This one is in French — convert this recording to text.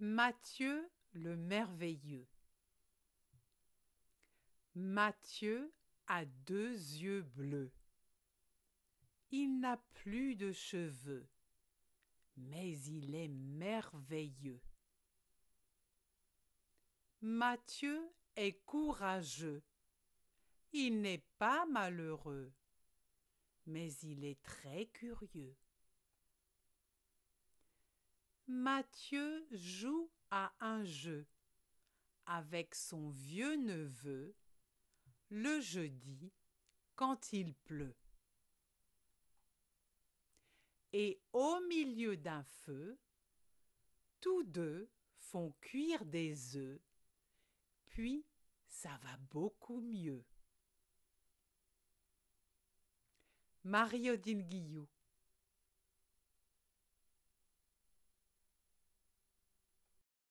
Mathieu, le merveilleux. Mathieu a deux yeux bleus. Il n'a plus de cheveux, mais il est merveilleux. Mathieu est courageux. Il n'est pas malheureux, mais il est très curieux. Mathieu joue à un jeu avec son vieux neveu le jeudi quand il pleut. Et au milieu d'un feu, tous deux font cuire des œufs, puis ça va beaucoup mieux. Marie-Odile Guillou